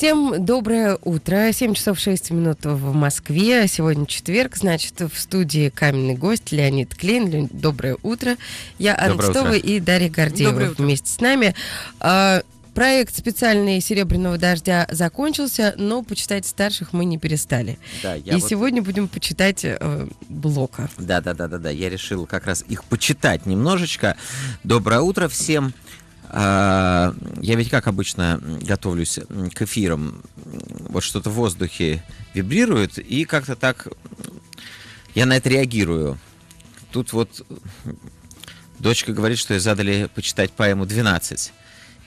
Всем доброе утро. 7 часов 6 минут в Москве. А сегодня четверг, значит, в студии каменный гость Леонид Клейн. Доброе утро. Я Анна и Дарья Гордеева вместе с нами. А, проект специальный «Серебряного дождя» закончился, но почитать старших мы не перестали. Да, я и вот... сегодня будем почитать э, Блока. Да-да-да-да-да, я решил как раз их почитать немножечко. Доброе утро всем. А, я ведь как обычно готовлюсь к эфирам, вот что-то в воздухе вибрирует, и как-то так я на это реагирую. Тут вот дочка говорит, что ей задали почитать поэму «12».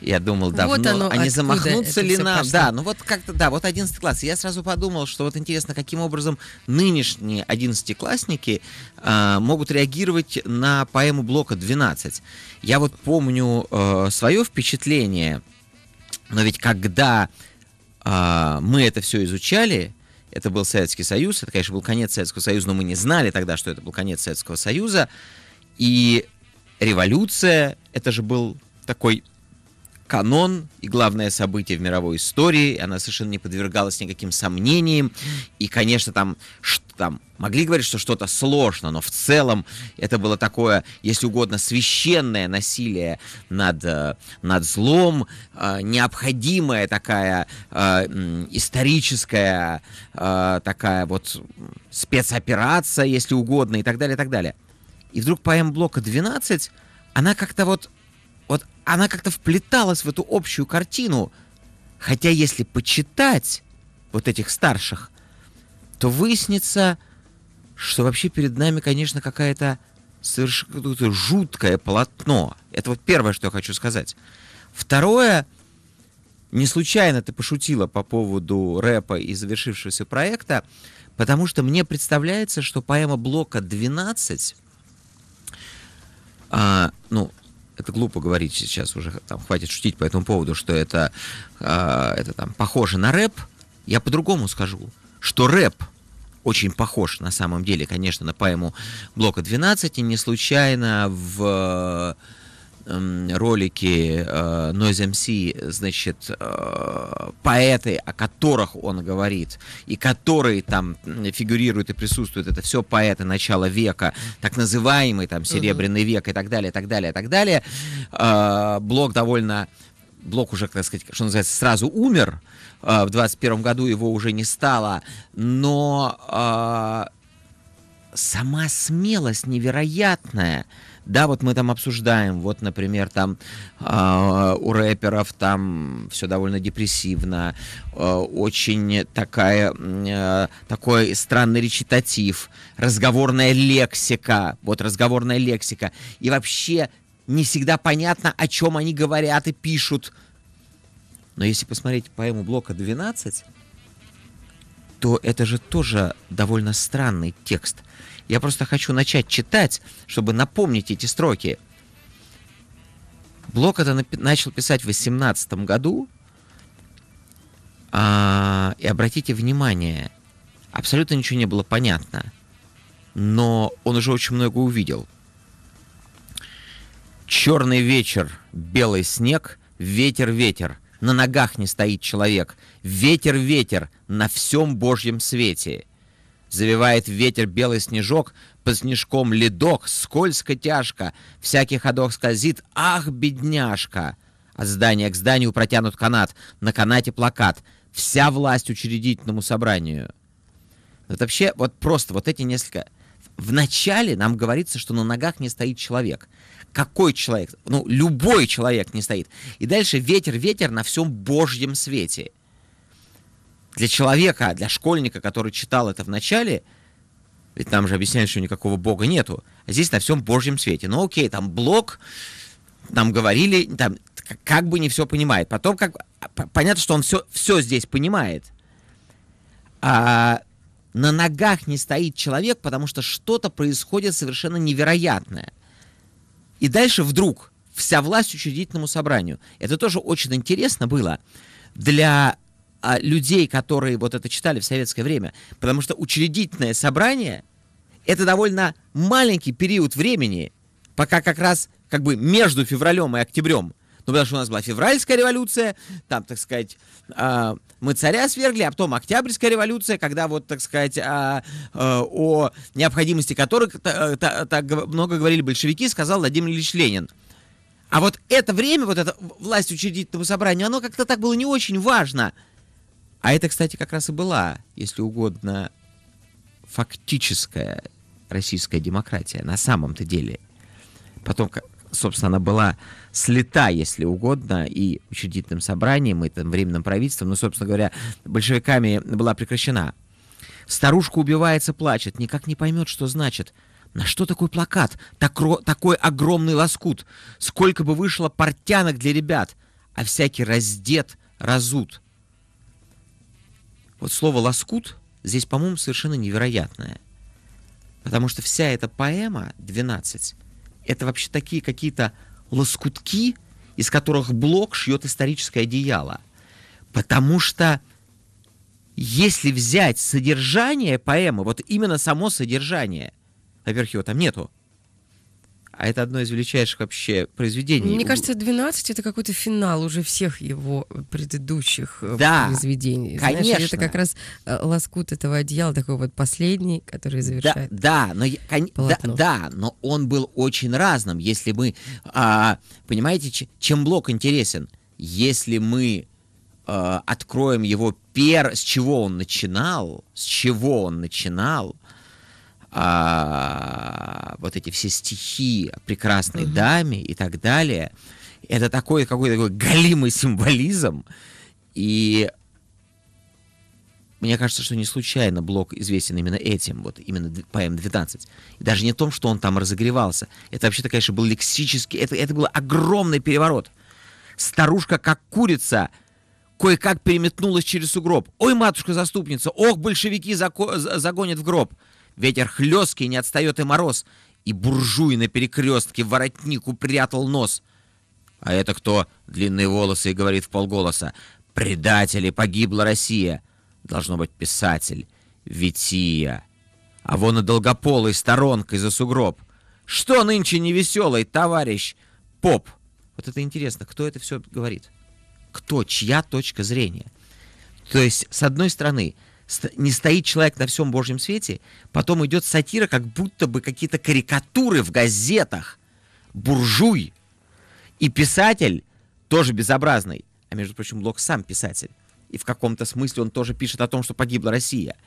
Я думал давно, вот оно, а не замахнуться ли нам? Пошло. Да, ну вот как-то, да, вот 11 класс. Я сразу подумал, что вот интересно, каким образом нынешние одиннадцатиклассники э, могут реагировать на поэму блока 12. Я вот помню э, свое впечатление, но ведь когда э, мы это все изучали, это был Советский Союз, это, конечно, был конец Советского Союза, но мы не знали тогда, что это был конец Советского Союза, и революция, это же был такой канон и главное событие в мировой истории. Она совершенно не подвергалась никаким сомнениям. И, конечно, там, там могли говорить, что что-то сложно, но в целом это было такое, если угодно, священное насилие над, э, над злом, э, необходимая такая э, историческая такая вот спецоперация, если угодно, и так далее, и так далее. И вдруг по М-блока 12 она как-то вот вот она как-то вплеталась в эту общую картину. Хотя если почитать вот этих старших, то выяснится, что вообще перед нами, конечно, какая-то совершенно жуткое полотно. Это вот первое, что я хочу сказать. Второе, не случайно ты пошутила по поводу рэпа и завершившегося проекта, потому что мне представляется, что поэма блока 12, а, ну, это глупо говорить сейчас уже, там, хватит шутить по этому поводу, что это, э, это там похоже на рэп. Я по-другому скажу, что рэп очень похож на самом деле, конечно, на поэму Блока 12, и не случайно в... Э, Эм, ролики э, Noise MC, значит, э, поэты, о которых он говорит, и которые там фигурируют и присутствуют, это все поэты начала века, так называемый там Серебряный век и так далее, так далее, так далее. Э, блог довольно Блок уже, так сказать, что называется, сразу умер. Э, в 21 году его уже не стало. Но э, сама смелость невероятная да, вот мы там обсуждаем, вот, например, там э, у рэперов там все довольно депрессивно, э, очень такая, э, такой странный речитатив, разговорная лексика, вот разговорная лексика, и вообще не всегда понятно, о чем они говорят и пишут. Но если посмотреть поэму блока 12, то это же тоже довольно странный текст. Я просто хочу начать читать, чтобы напомнить эти строки. Блок это начал писать в 18 году. А, и обратите внимание, абсолютно ничего не было понятно. Но он уже очень много увидел. Черный вечер, белый снег, ветер, ветер. На ногах не стоит человек. Ветер, ветер на всем Божьем свете. Завивает ветер белый снежок, под снежком ледок, скользко тяжко, всякий ходок скользит, ах, бедняжка! От здания к зданию протянут канат, на канате плакат. Вся власть учредительному собранию. Вот вообще, вот просто вот эти несколько... Вначале нам говорится, что на ногах не стоит человек. Какой человек? Ну, любой человек не стоит. И дальше ветер, ветер на всем божьем свете — для человека, а для школьника, который читал это в начале, ведь нам же объясняют, что никакого Бога нету. А здесь на всем Божьем свете. Ну окей, там блок, нам говорили, там как бы не все понимает. Потом как а, понятно, что он все, все здесь понимает. А на ногах не стоит человек, потому что что-то происходит совершенно невероятное. И дальше вдруг вся власть учредительному собранию. Это тоже очень интересно было для а, людей, которые вот это читали в советское время. Потому что учредительное собрание — это довольно маленький период времени, пока как раз как бы между февралем и октябрем. Ну, потому что у нас была февральская революция, там, так сказать, э, мы царя свергли, а потом октябрьская революция, когда вот, так сказать, э, э, о необходимости которых э, так, так много говорили большевики, сказал Владимир Ильич Ленин. А вот это время, вот эта власть учредительному собранию, оно как-то так было не очень важно — а это, кстати, как раз и была, если угодно, фактическая российская демократия на самом-то деле. Потом, собственно, она была слита, если угодно, и учредительным собранием, и там, временным правительством, но, собственно говоря, большевиками была прекращена. Старушка убивается, плачет, никак не поймет, что значит. На что такой плакат? Такро, такой огромный лоскут. Сколько бы вышло портянок для ребят, а всякий раздет, разут. Вот слово «лоскут» здесь, по-моему, совершенно невероятное. Потому что вся эта поэма, 12, это вообще такие какие-то лоскутки, из которых Блок шьет историческое одеяло. Потому что если взять содержание поэмы, вот именно само содержание, во-первых, его там нету, а это одно из величайших вообще произведений. Мне кажется, 12 это какой-то финал уже всех его э, предыдущих э, да, произведений. Конечно. Знаешь, это как раз э, лоскут этого одеяла, такой вот последний, который завершает. Да, да но, я, кон... да, да, но он был очень разным. Если мы, а, понимаете, чем блок интересен? Если мы а, откроем его пер, с чего он начинал, с чего он начинал, а, вот эти все стихи о прекрасной угу. даме и так далее. Это такой какой-то такой галимый символизм. И мне кажется, что не случайно Блок известен именно этим, вот именно поэм 12. И даже не том, что он там разогревался. Это вообще-то, конечно, был лексический, это, это был огромный переворот. Старушка, как курица, кое-как переметнулась через сугроб. Ой, матушка-заступница, ох, большевики зако- загонят в гроб. Ветер хлесткий, не отстает и мороз. И буржуй на перекрестке воротнику прятал нос. А это кто? Длинные волосы и говорит в полголоса. Предатели, погибла Россия. Должно быть писатель. Вития. А вон и долгополый сторонкой за сугроб. Что нынче невеселый, товарищ поп? Вот это интересно, кто это все говорит? Кто, чья точка зрения? То есть, с одной стороны, не стоит человек на всем Божьем свете, потом идет сатира, как будто бы какие-то карикатуры в газетах, буржуй. И писатель тоже безобразный. А между прочим, Блок сам писатель. И в каком-то смысле он тоже пишет о том, что погибла Россия –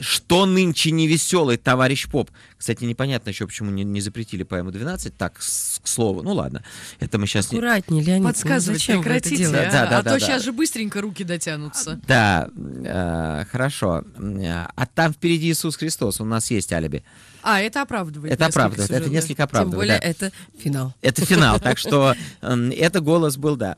что нынче невеселый товарищ поп? Кстати, непонятно еще, почему не, не запретили поэму 12. Так, с, к слову, ну ладно. Это мы сейчас... Аккуратнее, Леонид. Подсказывайте, ну, прекратите. Это делаете? да, да, а да, то да, сейчас да. же быстренько руки дотянутся. А, да, э, хорошо. А там впереди Иисус Христос, у нас есть алиби. А, это оправдывает. Это оправдывает, это несколько оправдывает. Тем более, да. это финал. Это финал, так что это голос был, да.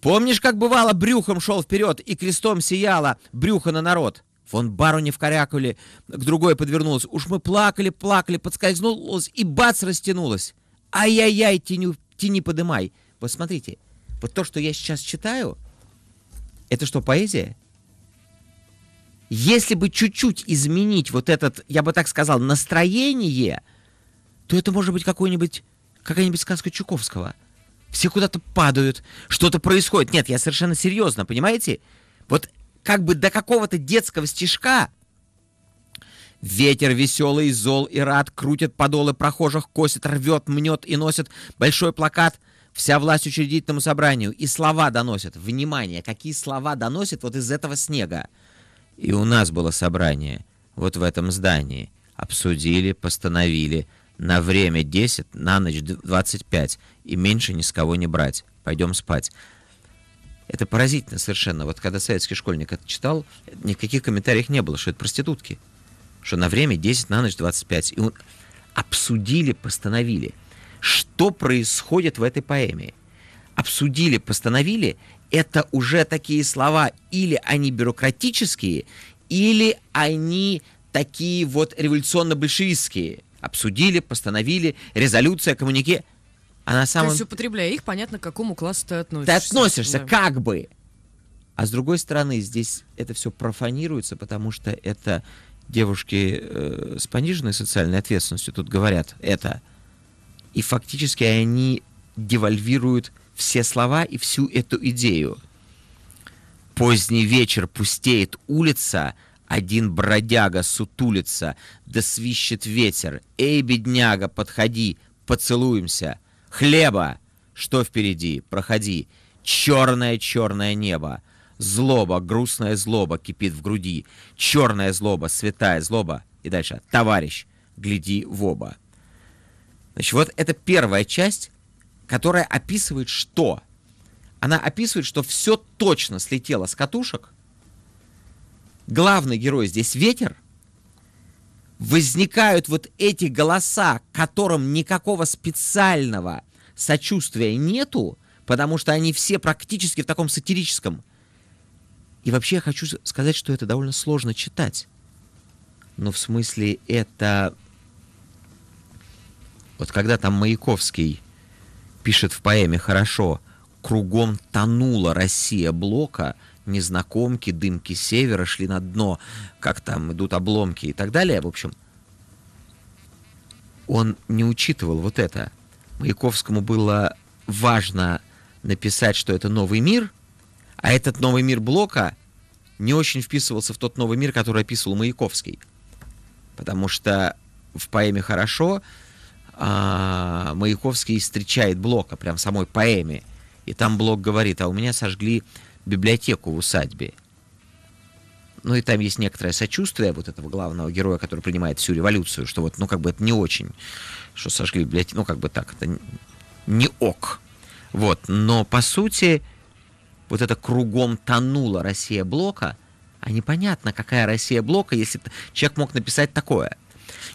Помнишь, как бывало, брюхом шел вперед и крестом сияло брюхо на народ? Вон барыни в корякуле к другой подвернулась. Уж мы плакали, плакали, подскользнулась и бац, растянулась. Ай-яй-яй, тяни, тяни, подымай. Вот смотрите, вот то, что я сейчас читаю, это что, поэзия? Если бы чуть-чуть изменить вот этот, я бы так сказал, настроение, то это может быть какой-нибудь, какая-нибудь сказка Чуковского. Все куда-то падают, что-то происходит. Нет, я совершенно серьезно, понимаете? Вот как бы до какого-то детского стишка. Ветер веселый, зол и рад, крутит подолы прохожих, косит, рвет, мнет и носит большой плакат «Вся власть учредительному собранию». И слова доносят. Внимание, какие слова доносят вот из этого снега. И у нас было собрание вот в этом здании. Обсудили, постановили. На время 10, на ночь 25. И меньше ни с кого не брать. Пойдем спать. Это поразительно совершенно. Вот когда советский школьник это читал, никаких комментариев не было, что это проститутки. Что на время 10, на ночь 25. И он обсудили, постановили, что происходит в этой поэме. Обсудили, постановили, это уже такие слова, или они бюрократические, или они такие вот революционно-большевистские. Обсудили, постановили, резолюция, коммунике – а на самом... То есть, употребляя их, понятно, к какому классу ты относишься. Ты относишься, да. как бы. А с другой стороны, здесь это все профанируется, потому что это девушки э, с пониженной социальной ответственностью тут говорят это. И фактически они девальвируют все слова и всю эту идею. Поздний вечер пустеет улица, один бродяга сутулится, да свищет ветер. Эй, бедняга, подходи, поцелуемся — Хлеба! Что впереди? Проходи. Черное-черное небо. Злоба, грустная злоба кипит в груди. Черная злоба, святая злоба. И дальше. Товарищ, гляди в оба. Значит, вот это первая часть, которая описывает что? Она описывает, что все точно слетело с катушек. Главный герой здесь ветер — возникают вот эти голоса, которым никакого специального сочувствия нету, потому что они все практически в таком сатирическом. И вообще я хочу сказать, что это довольно сложно читать. Но в смысле это... Вот когда там Маяковский пишет в поэме «Хорошо», кругом тонула Россия Блока — незнакомки, дымки севера шли на дно, как там идут обломки и так далее, в общем. Он не учитывал вот это. Маяковскому было важно написать, что это новый мир, а этот новый мир Блока не очень вписывался в тот новый мир, который описывал Маяковский. Потому что в поэме «Хорошо» а, Маяковский встречает Блока, прям самой поэме. И там Блок говорит, а у меня сожгли библиотеку в усадьбе. Ну и там есть некоторое сочувствие вот этого главного героя, который принимает всю революцию, что вот, ну как бы это не очень, что сожгли библиотеку, ну как бы так, это не ок. Вот, но по сути вот это кругом тонула Россия Блока, а непонятно, какая Россия Блока, если человек мог написать такое.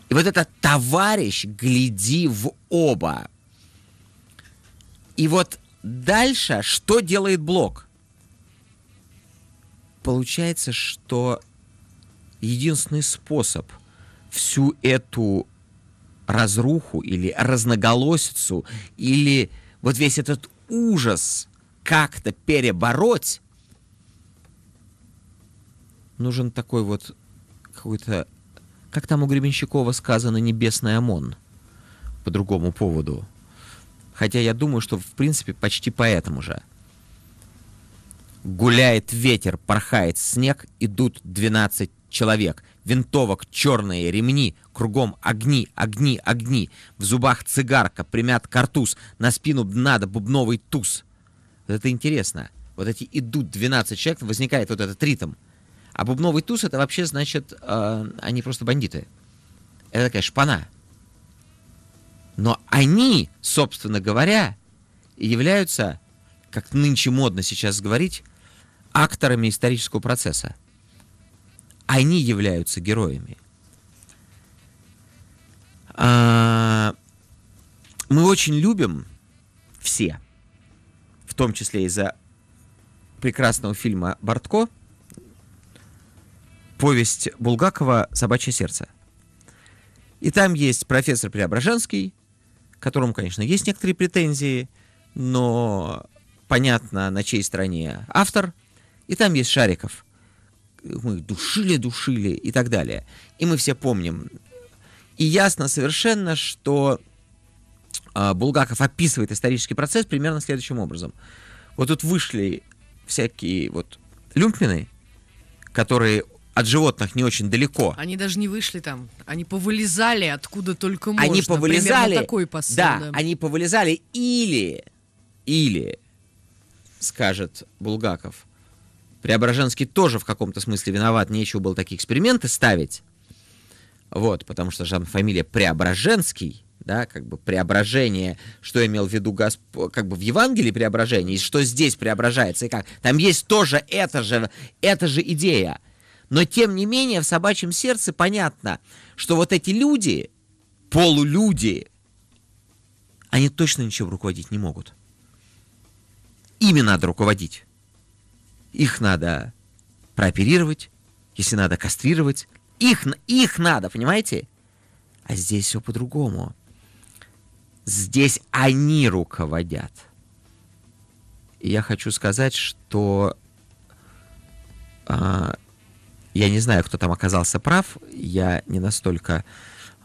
И вот этот товарищ, гляди в оба. И вот дальше что делает Блок? получается, что единственный способ всю эту разруху или разноголосицу, или вот весь этот ужас как-то перебороть, нужен такой вот какой-то, как там у Гребенщикова сказано, небесный ОМОН по другому поводу. Хотя я думаю, что в принципе почти по этому же – Гуляет ветер, порхает снег, идут 12 человек. Винтовок черные ремни, кругом огни, огни, огни. В зубах цигарка, примят картуз, на спину надо бубновый туз. Вот это интересно. Вот эти идут 12 человек, возникает вот этот ритм. А бубновый туз это вообще значит, э, они просто бандиты. Это такая шпана. Но они, собственно говоря, являются, как нынче модно сейчас говорить, акторами исторического процесса. Они являются героями. А, мы очень любим все, в том числе из-за прекрасного фильма «Бортко», повесть Булгакова «Собачье сердце». И там есть профессор Преображенский, которому, конечно, есть некоторые претензии, но понятно, на чьей стороне автор – и там есть Шариков. Мы их душили, душили и так далее. И мы все помним. И ясно совершенно, что а, Булгаков описывает исторический процесс примерно следующим образом. Вот тут вышли всякие вот люмпины, которые от животных не очень далеко. Они даже не вышли там. Они повылезали откуда только можно. Они повылезали. такой посыл, да, да, они повылезали или, или, скажет Булгаков, Преображенский тоже в каком-то смысле виноват, нечего было такие эксперименты ставить. Вот, потому что же фамилия Преображенский, да, как бы преображение, что имел в виду Господь, как бы в Евангелии преображение, и что здесь преображается, и как. Там есть тоже эта же, эта же идея. Но тем не менее в собачьем сердце понятно, что вот эти люди, полулюди, они точно ничем руководить не могут. Ими надо руководить. Их надо прооперировать, если надо кастрировать. Их, их надо, понимаете? А здесь все по-другому. Здесь они руководят. И я хочу сказать, что а, я не знаю, кто там оказался прав. Я не настолько...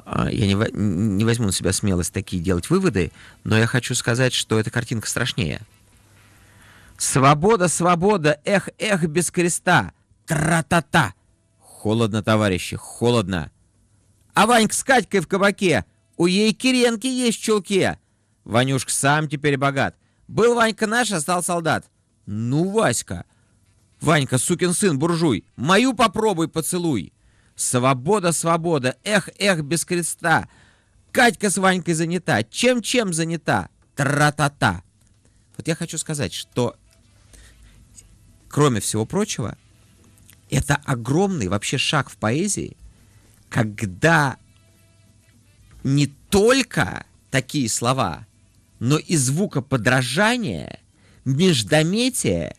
А, я не, не возьму на себя смелость такие делать выводы, но я хочу сказать, что эта картинка страшнее. Свобода, свобода, эх, эх, без креста! Тра-та-та! Холодно, товарищи, холодно! А Ванька с Катькой в кабаке! У ей Киренки есть в чулке! Ванюшка сам теперь богат. Был Ванька наш, а стал солдат. Ну, Васька! Ванька, сукин сын, буржуй, мою попробуй поцелуй! Свобода, свобода, эх, эх, без креста! Катька с Ванькой занята, чем-чем занята, тра-та-та! Вот я хочу сказать, что кроме всего прочего, это огромный вообще шаг в поэзии, когда не только такие слова, но и звукоподражание, междометие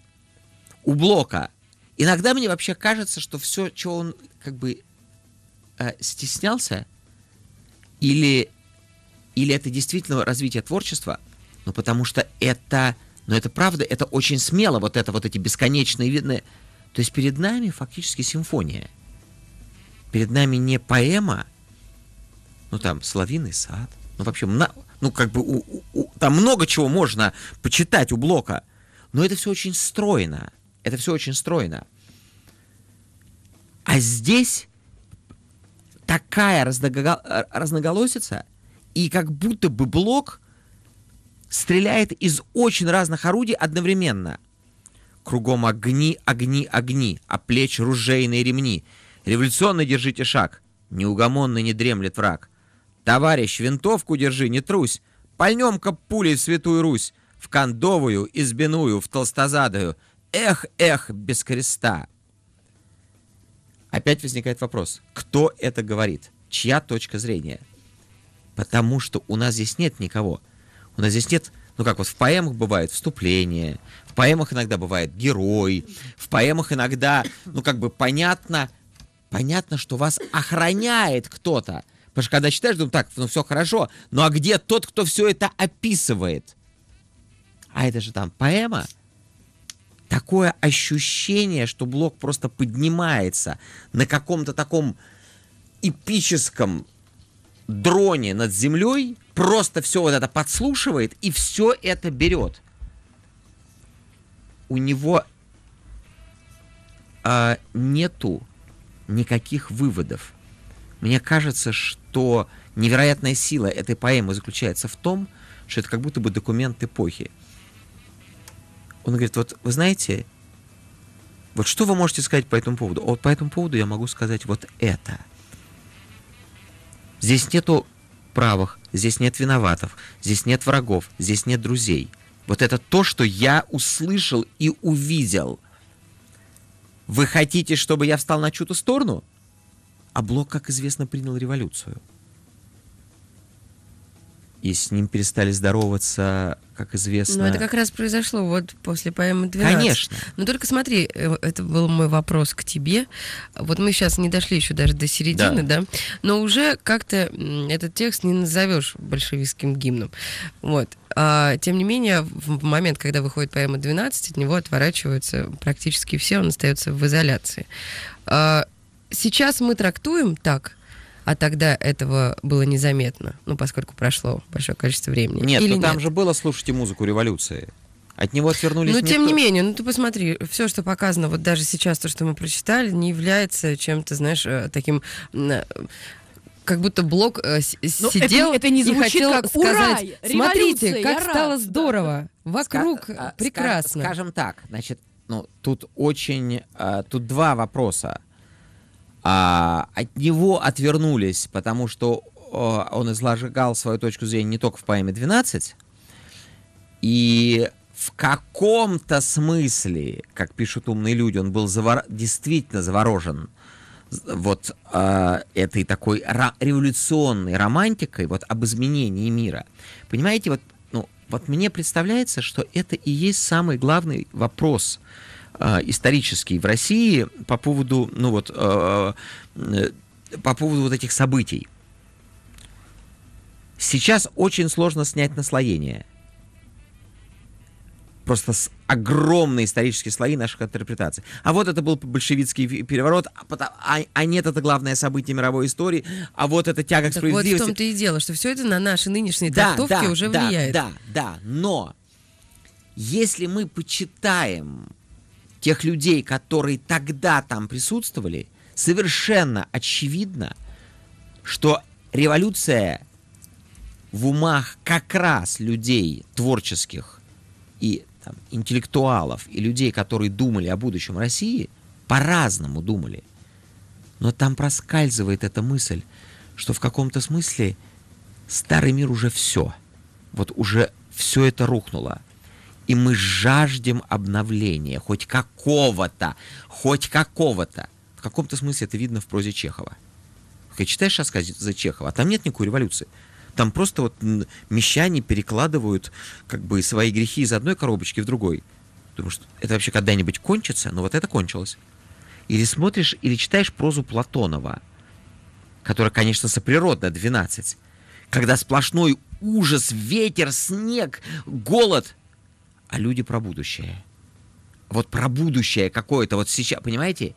у блока. Иногда мне вообще кажется, что все, чего он как бы э, стеснялся, или, или это действительно развитие творчества, но потому что это но это правда, это очень смело, вот это вот эти бесконечные видны. То есть перед нами фактически симфония. Перед нами не поэма, ну там, «Соловьиный сад», ну вообще, ну как бы у, у, там много чего можно почитать у Блока, но это все очень стройно, это все очень стройно. А здесь такая разного... разноголосица, и как будто бы Блок стреляет из очень разных орудий одновременно. Кругом огни, огни, огни, а плеч ружейные ремни. Революционный держите шаг. Неугомонно не дремлет враг. Товарищ, винтовку держи, не трусь. Пальнем-ка пулей в святую Русь. В кондовую, избиную, в толстозадую. Эх, эх, без креста. Опять возникает вопрос, кто это говорит? Чья точка зрения? Потому что у нас здесь нет никого – у нас здесь нет, ну как вот в поэмах бывает вступление, в поэмах иногда бывает герой, в поэмах иногда, ну как бы понятно, понятно, что вас охраняет кто-то. Потому что когда читаешь, думаю, так, ну все хорошо, ну а где тот, кто все это описывает? А это же там поэма. Такое ощущение, что блок просто поднимается на каком-то таком эпическом дроне над землей – просто все вот это подслушивает и все это берет. У него э, нету никаких выводов. Мне кажется, что невероятная сила этой поэмы заключается в том, что это как будто бы документ эпохи. Он говорит, вот вы знаете, вот что вы можете сказать по этому поводу? Вот по этому поводу я могу сказать вот это. Здесь нету правых, здесь нет виноватов, здесь нет врагов, здесь нет друзей. Вот это то, что я услышал и увидел. Вы хотите, чтобы я встал на чью-то сторону? А Блок, как известно, принял революцию – и с ним перестали здороваться, как известно. Ну, это как раз произошло вот после поэмы 12. Конечно. Но ну, только смотри, э, это был мой вопрос к тебе. Вот мы сейчас не дошли еще даже до середины, да, да? но уже как-то этот текст не назовешь большевистским гимном. Вот. А, тем не менее, в момент, когда выходит поэма 12, от него отворачиваются практически все, он остается в изоляции. А, сейчас мы трактуем так, а тогда этого было незаметно, ну, поскольку прошло большое количество времени. Нет, Или ну там нет? же было «Слушайте музыку революции». От него отвернулись. Но ну, тем не менее, ну ты посмотри, все, что показано, вот даже сейчас то, что мы прочитали, не является чем-то, знаешь, э, таким э, как будто Блок э, ну, сидел это, это не и хотел как, сказать, Ура! смотрите, как стало рад. здорово, вокруг Ска э, прекрасно. Скажем так, значит, ну тут очень, э, тут два вопроса а, от него отвернулись, потому что а, он излагал свою точку зрения не только в поэме 12, и в каком-то смысле, как пишут умные люди, он был завор... действительно заворожен вот э, этой такой ра- революционной романтикой вот об изменении мира. Понимаете, вот, ну, вот мне представляется, что это и есть самый главный вопрос – а, исторический в России по поводу, ну вот, а, а, по поводу вот этих событий. Сейчас очень сложно снять наслоение. Просто с огромные исторические слои наших интерпретаций. А вот это был большевистский переворот, а, а, а нет, это главное событие мировой истории, а вот это тяга так к справедливости. вот в том-то и дело, что все это на наши нынешние да, трактовки да, уже да, влияет. Да, да, но если мы почитаем тех людей, которые тогда там присутствовали, совершенно очевидно, что революция в умах как раз людей творческих и там, интеллектуалов, и людей, которые думали о будущем России, по-разному думали. Но там проскальзывает эта мысль, что в каком-то смысле старый мир уже все. Вот уже все это рухнуло. И мы жаждем обновления, хоть какого-то, хоть какого-то. В каком-то смысле это видно в прозе Чехова. Когда читаешь рассказ за Чехова, а там нет никакой революции. Там просто вот мещане перекладывают как бы свои грехи из одной коробочки в другой. Думаешь, это вообще когда-нибудь кончится? Но ну, вот это кончилось. Или смотришь, или читаешь прозу Платонова, которая, конечно, соприродна, 12, когда сплошной ужас, ветер, снег, голод – а люди про будущее. Вот про будущее какое-то вот сейчас, понимаете?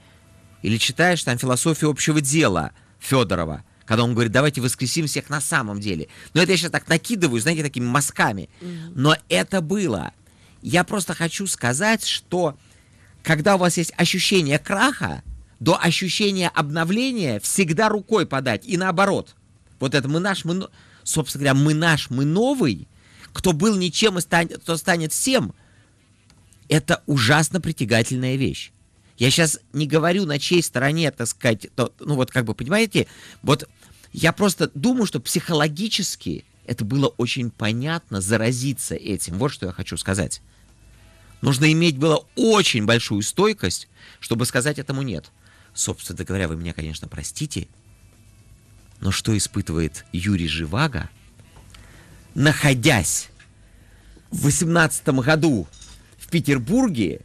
Или читаешь там философию общего дела Федорова, когда он говорит, давайте воскресим всех на самом деле. Но это я сейчас так накидываю, знаете, такими мазками. Но это было. Я просто хочу сказать, что когда у вас есть ощущение краха, до ощущения обновления всегда рукой подать и наоборот. Вот это мы наш, мы, собственно говоря, мы наш, мы новый, кто был ничем и станет, кто станет всем, это ужасно притягательная вещь. Я сейчас не говорю, на чьей стороне, так сказать, то, ну вот как бы, понимаете, вот я просто думаю, что психологически это было очень понятно заразиться этим. Вот что я хочу сказать. Нужно иметь было очень большую стойкость, чтобы сказать этому нет. Собственно говоря, вы меня, конечно, простите, но что испытывает Юрий Живаго – находясь в 18 году в Петербурге,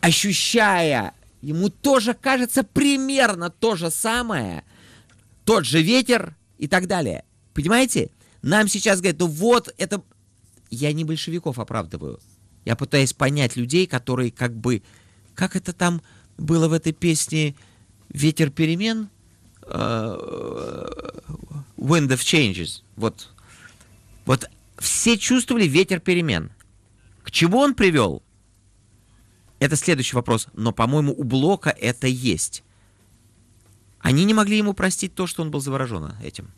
ощущая, ему тоже кажется примерно то же самое, тот же ветер и так далее. Понимаете? Нам сейчас говорят, ну вот это... Я не большевиков оправдываю. Я пытаюсь понять людей, которые как бы... Как это там было в этой песне «Ветер перемен»? Uh, wind of Changes. Вот вот все чувствовали ветер перемен. К чему он привел? Это следующий вопрос. Но, по-моему, у Блока это есть. Они не могли ему простить то, что он был заворожен этим.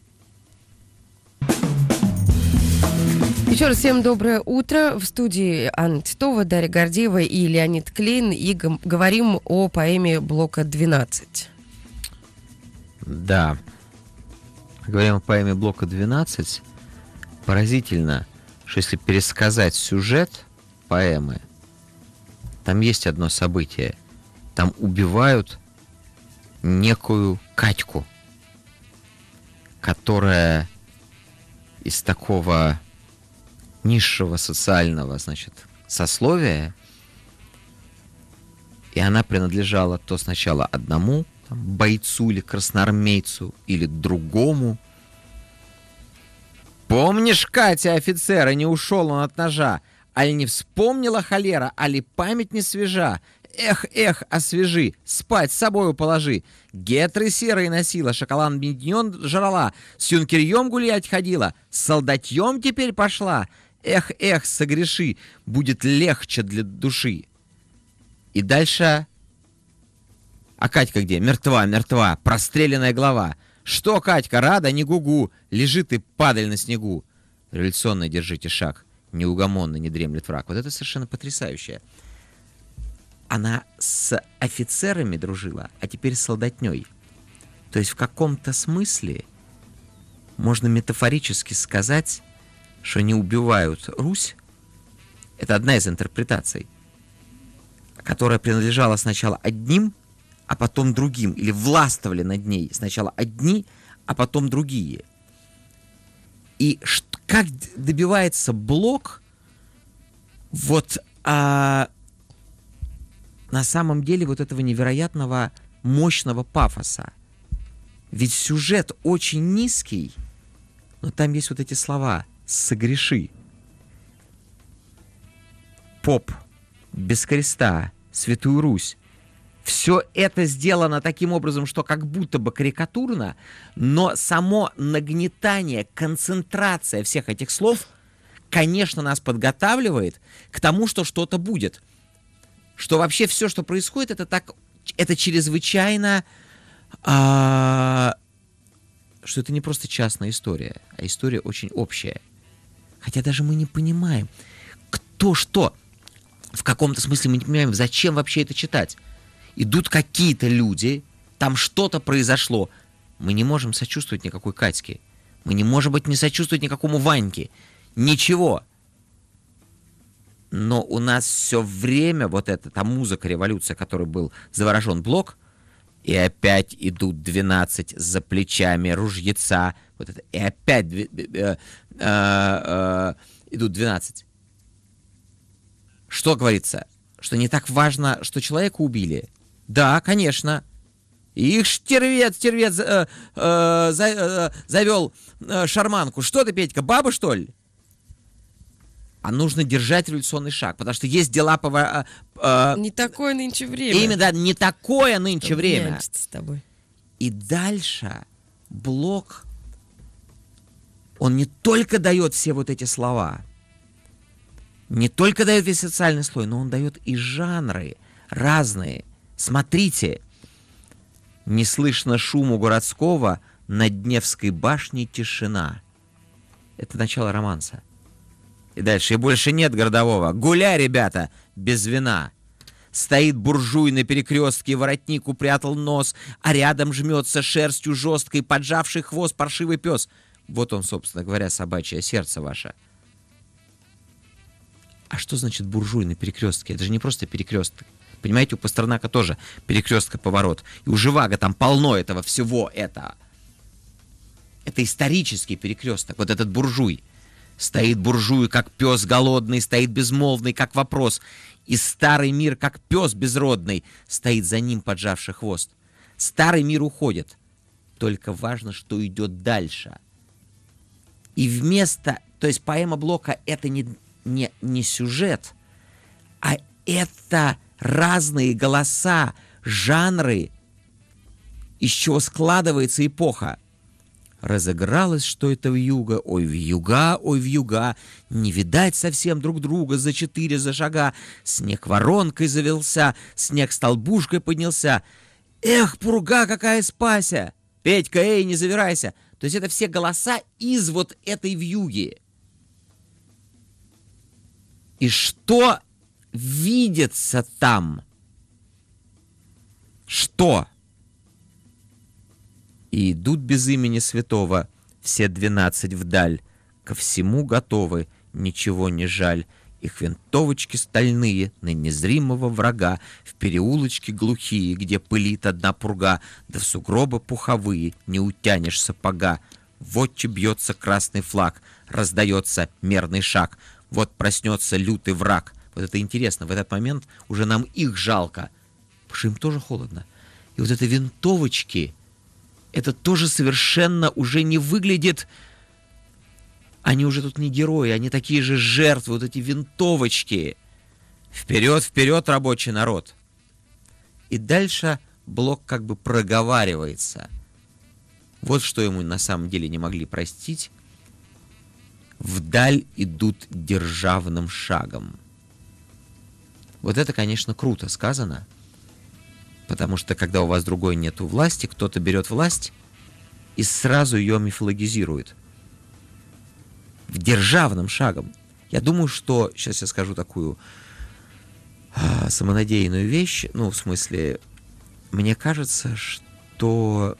Еще раз всем доброе утро. В студии Анна Титова, Дарья Гордеева и Леонид Клейн. И гм-, говорим о поэме Блока 12. Да. Говорим о поэме Блока 12. Поразительно, что если пересказать сюжет поэмы, там есть одно событие. Там убивают некую Катьку, которая из такого низшего социального, значит, сословия, и она принадлежала то сначала одному там, бойцу или красноармейцу, или другому – «Помнишь, Катя, офицера, не ушел он от ножа? Аль не вспомнила холера, али память не свежа? Эх, эх, освежи, спать с собою положи. Гетры серые носила, шоколад меднен жрала, с юнкерьем гулять ходила, с солдатьем теперь пошла. Эх, эх, согреши, будет легче для души. И дальше... А Катька где? Мертва, мертва, простреленная голова. «Что, Катька, рада? Не гугу! Лежит и падаль на снегу!» «Революционно держите шаг!» «Неугомонно не дремлет враг!» Вот это совершенно потрясающе! Она с офицерами дружила, а теперь с солдатней. То есть в каком-то смысле можно метафорически сказать, что не убивают Русь. Это одна из интерпретаций, которая принадлежала сначала одним – а потом другим, или властвовали над ней сначала одни, а потом другие. И как добивается блок, вот а, на самом деле вот этого невероятного мощного пафоса. Ведь сюжет очень низкий, но там есть вот эти слова «согреши», «поп», «без креста», «святую Русь», все это сделано таким образом, что как будто бы карикатурно, но само нагнетание, концентрация всех этих слов, конечно, нас подготавливает к тому, что что-то будет. Что вообще все, что происходит, это так, это чрезвычайно, а, что это не просто частная история, а история очень общая. Хотя даже мы не понимаем, кто что. В каком-то смысле мы не понимаем, зачем вообще это читать идут какие-то люди, там что-то произошло. Мы не можем сочувствовать никакой Катьке. Мы не можем быть не сочувствовать никакому Ваньке. Ничего. Но у нас все время вот эта та музыка революция, который был заворожен блок, и опять идут 12 за плечами ружьеца, вот это, и опять э, э, э, э, идут 12. Что говорится? Что не так важно, что человека убили – да, конечно. Их штервец, стервец э, э, за, э, завел э, шарманку. Что ты, Петька, баба, что ли? А нужно держать революционный шаг, потому что есть дела по... Э, э, не такое нынче время. Именно, да, не такое нынче Кто время. с тобой. И дальше Блок, он не только дает все вот эти слова, не только дает весь социальный слой, но он дает и жанры разные – Смотрите!» Не слышно шуму городского, на Дневской башне тишина. Это начало романса. И дальше. И больше нет городового. Гуляй, ребята, без вина. Стоит буржуй на перекрестке, воротник упрятал нос, а рядом жмется шерстью жесткой, поджавший хвост паршивый пес. Вот он, собственно говоря, собачье сердце ваше. А что значит буржуй на перекрестке? Это же не просто перекресток. Понимаете, у Пастернака тоже перекрестка поворот. И у Живаго там полно этого всего это. Это исторический перекресток. Вот этот буржуй. Стоит буржуй, как пес голодный, стоит безмолвный, как вопрос. И старый мир, как пес безродный, стоит за ним, поджавший хвост. Старый мир уходит. Только важно, что идет дальше. И вместо... То есть поэма Блока — это не, не, не сюжет, а это разные голоса, жанры, из чего складывается эпоха. Разыгралось, что это в юга, ой, в юга, ой, в юга, не видать совсем друг друга за четыре за шага. Снег воронкой завелся, снег столбушкой поднялся. Эх, пурга какая спася! Петька, эй, не завирайся! То есть это все голоса из вот этой вьюги. И что видится там? Что? И идут без имени святого все двенадцать вдаль. Ко всему готовы, ничего не жаль. Их винтовочки стальные на незримого врага, В переулочке глухие, где пылит одна пурга, Да в сугробы пуховые не утянешь сапога. Вот отче бьется красный флаг, раздается мерный шаг, Вот проснется лютый враг, вот это интересно. В этот момент уже нам их жалко, потому что им тоже холодно. И вот это винтовочки, это тоже совершенно уже не выглядит... Они уже тут не герои, они такие же жертвы, вот эти винтовочки. Вперед, вперед, рабочий народ! И дальше Блок как бы проговаривается. Вот что ему на самом деле не могли простить. Вдаль идут державным шагом. Вот это, конечно, круто сказано, потому что когда у вас другой нету власти, кто-то берет власть и сразу ее мифологизирует. В державным шагом. Я думаю, что... Сейчас я скажу такую а, самонадеянную вещь. Ну, в смысле, мне кажется, что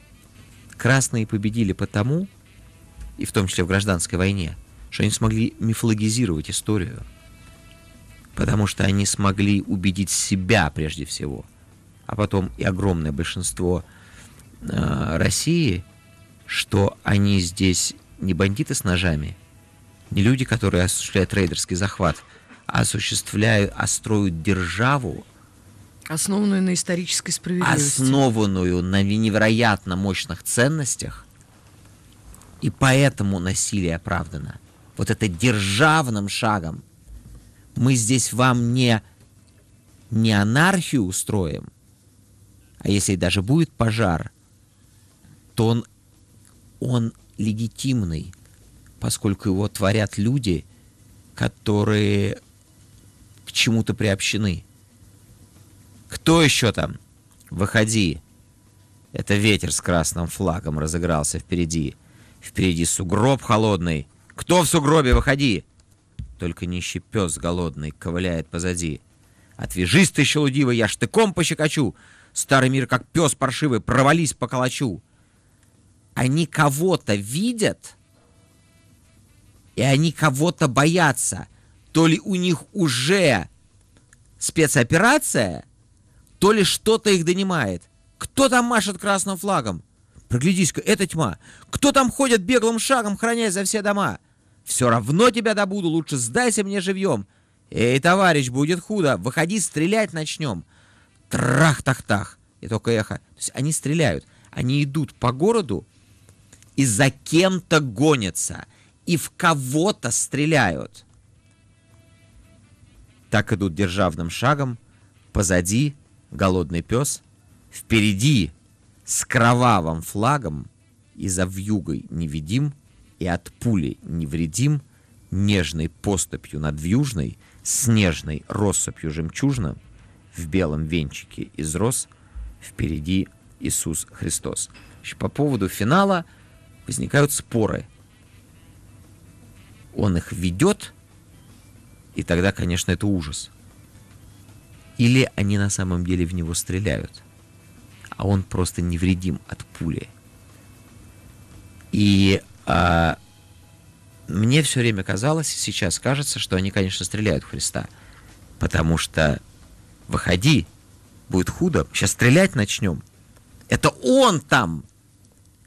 красные победили потому, и в том числе в гражданской войне, что они смогли мифологизировать историю – потому что они смогли убедить себя прежде всего, а потом и огромное большинство э, России, что они здесь не бандиты с ножами, не люди, которые осуществляют рейдерский захват, а осуществляют, а строят державу, основанную на исторической справедливости, основанную на невероятно мощных ценностях, и поэтому насилие оправдано. Вот это державным шагом – мы здесь вам не, не анархию устроим, а если даже будет пожар, то он, он легитимный, поскольку его творят люди, которые к чему-то приобщены. Кто еще там? Выходи. Это ветер с красным флагом разыгрался впереди. Впереди сугроб холодный. Кто в сугробе? Выходи! Только нищий пес голодный ковыляет позади. «Отвяжись ты, щелудивый, я штыком пощекочу! Старый мир, как пес паршивый, провались по калачу!» Они кого-то видят, и они кого-то боятся. То ли у них уже спецоперация, то ли что-то их донимает. Кто там машет красным флагом? Приглядись-ка, это тьма. Кто там ходит беглым шагом, хранясь за все дома? Все равно тебя добуду, лучше сдайся мне живьем. Эй, товарищ, будет худо, выходи, стрелять начнем. Трах-тах-тах. И только эхо. То есть они стреляют. Они идут по городу и за кем-то гонятся. И в кого-то стреляют. Так идут державным шагом. Позади голодный пес. Впереди с кровавым флагом и за вьюгой невидим — и от пули невредим, нежной поступью над южной, снежной россыпью жемчужно, в белом венчике из роз, впереди Иисус Христос. Значит, по поводу финала возникают споры. Он их ведет, и тогда, конечно, это ужас. Или они на самом деле в него стреляют, а он просто невредим от пули. И а, мне все время казалось, и сейчас кажется, что они, конечно, стреляют в Христа. Потому что выходи, будет худо, сейчас стрелять начнем. Это он там!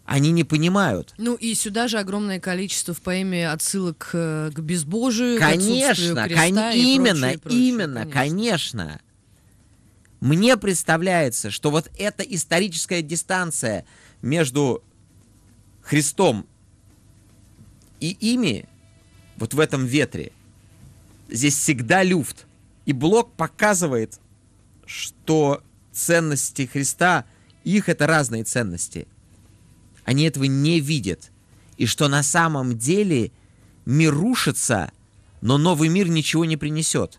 Они не понимают. Ну и сюда же огромное количество в поэме отсылок э, к безбожию, конечно, к кон- и именно, прочее, именно, конечно. конечно. Мне представляется, что вот эта историческая дистанция между Христом и ими, вот в этом ветре, здесь всегда люфт. И Блок показывает, что ценности Христа, их это разные ценности. Они этого не видят. И что на самом деле мир рушится, но новый мир ничего не принесет.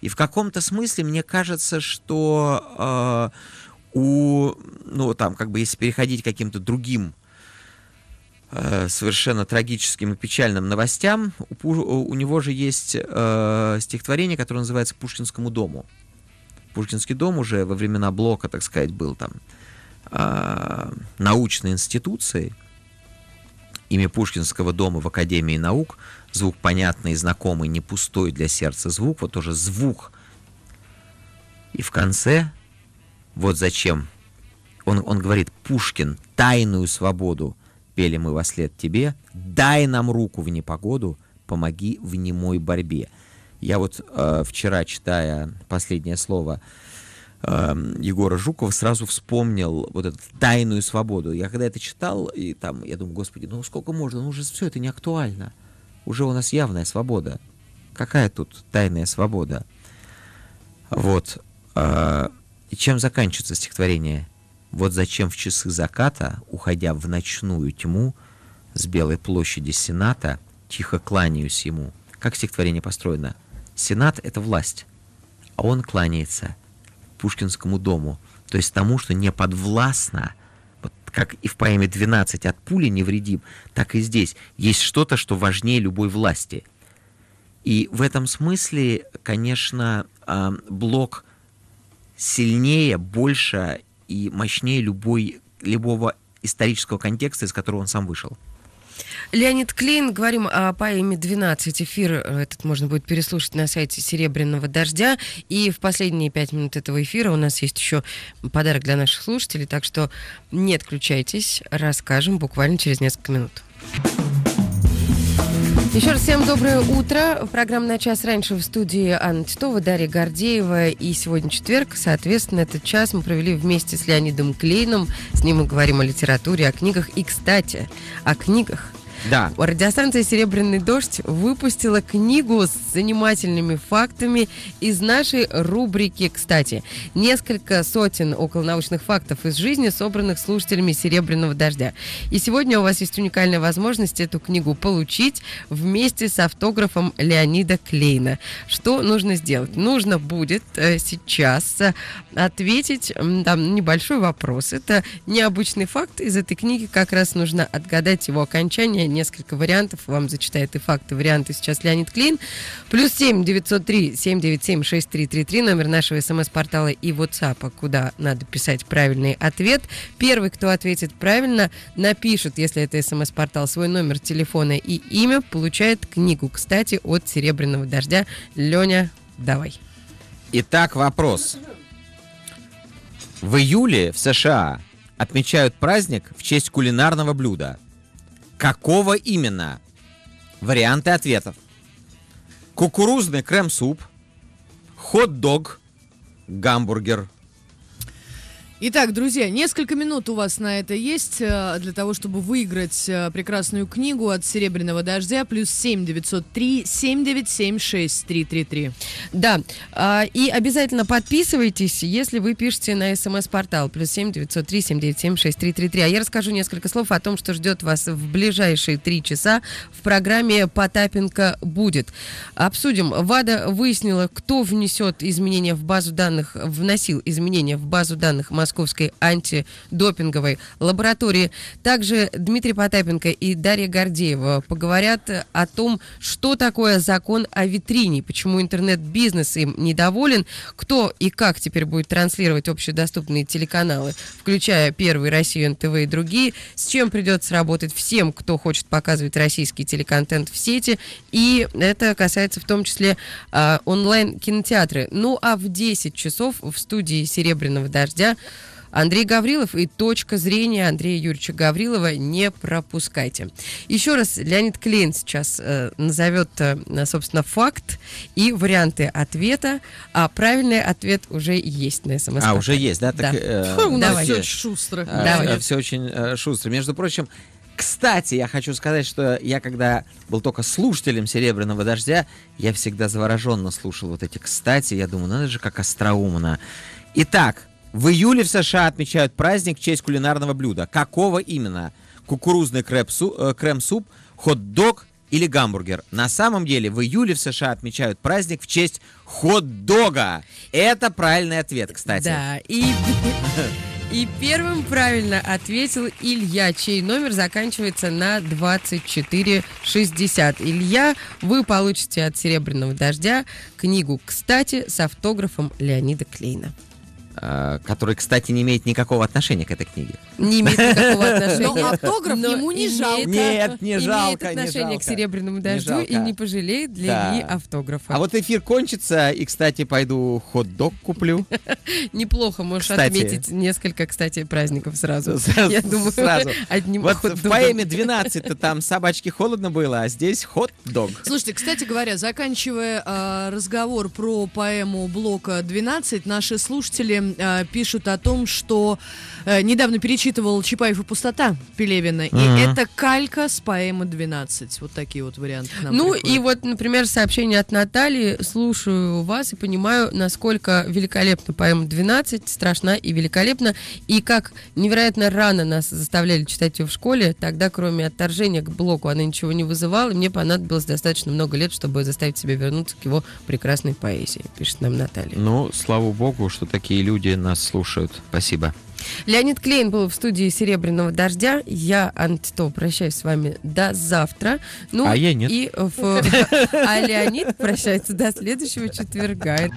И в каком-то смысле мне кажется, что э, у, ну там, как бы если переходить к каким-то другим Э, совершенно трагическим и печальным новостям, у, у него же есть э, стихотворение, которое называется «Пушкинскому дому». Пушкинский дом уже во времена Блока, так сказать, был там э, научной институцией. Имя Пушкинского дома в Академии наук, звук понятный знакомый, не пустой для сердца звук, вот тоже звук. И в конце, вот зачем, он, он говорит, Пушкин, тайную свободу – Пели мы во след тебе, дай нам руку в непогоду, помоги в немой борьбе. Я вот э, вчера, читая последнее слово э, Егора Жукова, сразу вспомнил вот эту тайную свободу. Я когда это читал, и там, я думаю, господи, ну сколько можно, ну уже все это не актуально. Уже у нас явная свобода. Какая тут тайная свобода? Вот. Э, и чем заканчивается стихотворение? Вот зачем в часы заката, уходя в ночную тьму, с Белой площади Сената, тихо кланяюсь ему. Как стихотворение построено? Сенат — это власть, а он кланяется Пушкинскому дому, то есть тому, что не подвластно, вот как и в поэме «12» от пули невредим, так и здесь есть что-то, что важнее любой власти. И в этом смысле, конечно, а, блок сильнее, больше и мощнее любой, любого исторического контекста, из которого он сам вышел. Леонид Клейн, говорим о поэме «12». Эфир э, этот можно будет переслушать на сайте «Серебряного дождя». И в последние пять минут этого эфира у нас есть еще подарок для наших слушателей. Так что не отключайтесь, расскажем буквально через несколько минут. Еще раз всем доброе утро. Программа «На час раньше» в студии Анна Титова, Дарья Гордеева. И сегодня четверг, соответственно, этот час мы провели вместе с Леонидом Клейном. С ним мы говорим о литературе, о книгах. И, кстати, о книгах. Да. Радиостанция «Серебряный дождь» выпустила книгу с занимательными фактами из нашей рубрики «Кстати». Несколько сотен околонаучных фактов из жизни, собранных слушателями «Серебряного дождя». И сегодня у вас есть уникальная возможность эту книгу получить вместе с автографом Леонида Клейна. Что нужно сделать? Нужно будет э, сейчас э, ответить там небольшой вопрос. Это необычный факт из этой книги, как раз нужно отгадать его окончание, несколько вариантов. Вам зачитает и факты, варианты сейчас Леонид Клин. Плюс семь семь семь девятьсот три девять шесть три три три номер нашего смс-портала и WhatsApp, куда надо писать правильный ответ. Первый, кто ответит правильно, напишет, если это смс-портал, свой номер телефона и имя, получает книгу, кстати, от «Серебряного дождя». Леня, давай. Итак, вопрос. В июле в США отмечают праздник в честь кулинарного блюда – Какого именно? Варианты ответов. Кукурузный крем-суп, хот-дог, гамбургер – Итак, друзья, несколько минут у вас на это есть э, для того, чтобы выиграть э, прекрасную книгу от «Серебряного дождя» плюс 7 903 797 6333. Да, а, и обязательно подписывайтесь, если вы пишете на смс-портал плюс 7 903 797 6333. А я расскажу несколько слов о том, что ждет вас в ближайшие три часа в программе «Потапенко будет». Обсудим. ВАДА выяснила, кто внесет изменения в базу данных, вносил изменения в базу данных Москвы Московской антидопинговой лаборатории. Также Дмитрий Потапенко и Дарья Гордеева поговорят о том, что такое закон о витрине, почему интернет-бизнес им недоволен, кто и как теперь будет транслировать общедоступные телеканалы, включая Первый, Россию, НТВ и другие, с чем придется работать всем, кто хочет показывать российский телеконтент в сети, и это касается в том числе э, онлайн-кинотеатры. Ну а в 10 часов в студии «Серебряного дождя» Андрей Гаврилов и точка зрения Андрея Юрьевича Гаврилова не пропускайте. Еще раз, Леонид Клейн сейчас э, назовет, э, собственно, факт и варианты ответа, а правильный ответ уже есть на смс А, уже есть, да? Так, да. Э, у нас все очень шустро. Э, Давай. Все очень э, шустро. Между прочим, кстати, я хочу сказать, что я когда был только слушателем «Серебряного дождя», я всегда завороженно слушал вот эти «кстати». Я думаю, надо ну, же, как остроумно. Итак, в июле в США отмечают праздник в честь кулинарного блюда. Какого именно? Кукурузный э, крем-суп, крем суп хот дог или гамбургер. На самом деле в июле в США отмечают праздник в честь хот-дога. Это правильный ответ, кстати. Да, и... И первым правильно ответил Илья, чей номер заканчивается на 2460. Илья, вы получите от «Серебряного дождя» книгу «Кстати» с автографом Леонида Клейна. Э, который, кстати, не имеет никакого отношения к этой книге. Не имеет никакого отношения. Но автограф Но ему не имеет, жалко. Нет, не имеет жалко. Имеет отношение не жалко. к «Серебряному дождю» не и не пожалеет для да. Ильи автографа. А вот эфир кончится, и, кстати, пойду хот-дог куплю. Неплохо, можешь кстати. отметить несколько, кстати, праздников сразу. Я думаю, сразу. одним Вот в поэме 12-то там собачки холодно было, а здесь хот-дог. Слушайте, кстати говоря, заканчивая э, разговор про поэму блока 12, наши слушатели э, пишут о том, что э, недавно перечитывал Чапаев и пустота Пелевина, mm-hmm. и это калька с поэмы 12. Вот такие вот варианты. Нам ну приходят. и вот, например, сообщение от Натальи. Слушаю вас и понимаю, насколько великолепна поэма 12, страшна и великолепна, и как невероятно рано нас заставляли читать ее в школе. Тогда, кроме отторжения к блоку, она ничего не вызывала, и мне понадобилось достаточно много лет, чтобы заставить себя вернуться к его прекрасной поэзии, пишет нам Наталья. Ну, слава богу, что такие люди люди нас слушают. Спасибо. Леонид Клейн был в студии «Серебряного дождя». Я, Антито, прощаюсь с вами до завтра. Ну, а я нет. И в... А Леонид прощается до следующего четверга.